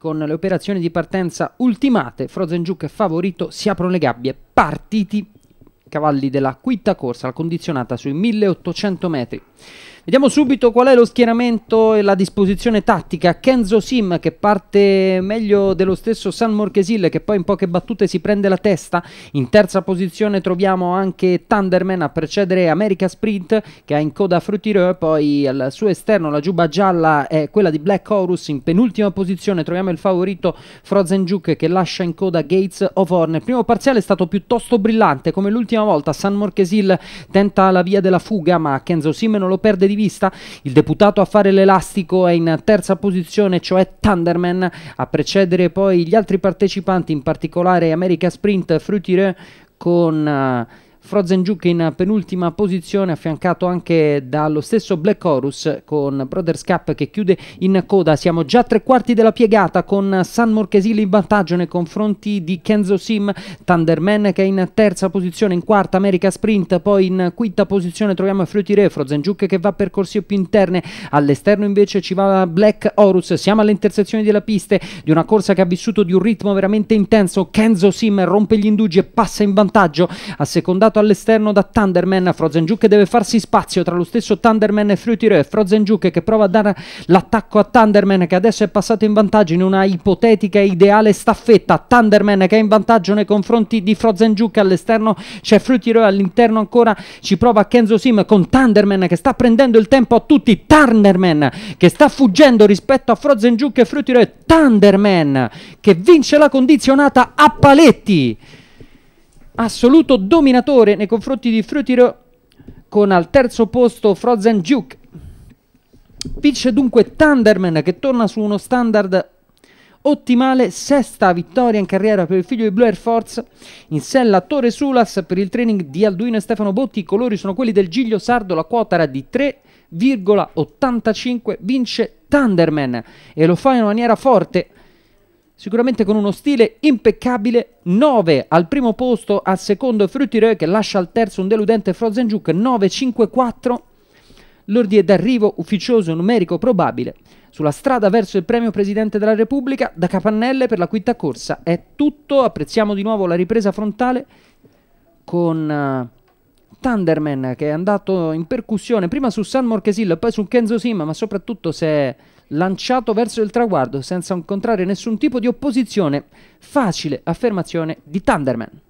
Con le operazioni di partenza ultimate, Frozen Juke è favorito, si aprono le gabbie, partiti cavalli della quinta corsa, la condizionata sui 1800 metri. Vediamo subito qual è lo schieramento e la disposizione tattica. Kenzo Sim che parte meglio dello stesso San Morchesille che poi in poche battute si prende la testa. In terza posizione troviamo anche Thunderman a precedere America Sprint che ha in coda Frutireux, poi al suo esterno la giubba gialla è quella di Black Horus. In penultima posizione troviamo il favorito Frozen Juke che lascia in coda Gates of Horn. Il primo parziale è stato piuttosto brillante come l'ultima volta San Morchesil tenta la via della fuga ma Kenzo Sim non lo perde di vista. Il deputato a fare l'elastico è in terza posizione, cioè Thunderman, a precedere poi gli altri partecipanti, in particolare America Sprint Frutireux con... Uh, Frozen Juke in penultima posizione, affiancato anche dallo stesso Black Horus con Brothers Cup che chiude in coda. Siamo già a tre quarti della piegata con San Morchesili in vantaggio nei confronti di Kenzo Sim, Thunderman che è in terza posizione, in quarta America Sprint, poi in quinta posizione troviamo Fruitire, Frozen Juke che va per corsie più interne, all'esterno invece ci va Black Horus. Siamo all'intersezione della piste di una corsa che ha vissuto di un ritmo veramente intenso. Kenzo Sim rompe gli indugi e passa in vantaggio, a seconda superato all'esterno da Thunderman a Frozen Juke deve farsi spazio tra lo stesso Thunderman e Fruity e Frozen Juke che prova a dare l'attacco a Thunderman che adesso è passato in vantaggio in una ipotetica ideale staffetta Thunderman che è in vantaggio nei confronti di Frozen Juke all'esterno c'è Fruity Fruitirö all'interno ancora ci prova Kenzo Sim con Thunderman che sta prendendo il tempo a tutti Thunderman che sta fuggendo rispetto a Frozen Juke e Fruitirö Thunderman che vince la condizionata a paletti assoluto dominatore nei confronti di Frutiro con al terzo posto Frozen Duke. Vince dunque Thunderman che torna su uno standard ottimale, sesta vittoria in carriera per il figlio di Blue Air Force, in sella Torre Sulas per il training di Alduino e Stefano Botti, i colori sono quelli del Giglio Sardo, la quota era di 3,85, vince Thunderman e lo fa in maniera forte sicuramente con uno stile impeccabile, 9 al primo posto, al secondo Fruttireux che lascia al terzo un deludente Frozen Juke, 9-5-4, l'ordine d'arrivo ufficioso numerico probabile, sulla strada verso il premio Presidente della Repubblica, da Capannelle per la quinta corsa, è tutto, apprezziamo di nuovo la ripresa frontale con... Uh, Thunderman che è andato in percussione prima su San Morchesil e poi su Kenzo Sim, ma soprattutto se è lanciato verso il traguardo senza incontrare nessun tipo di opposizione. Facile affermazione di Thunderman.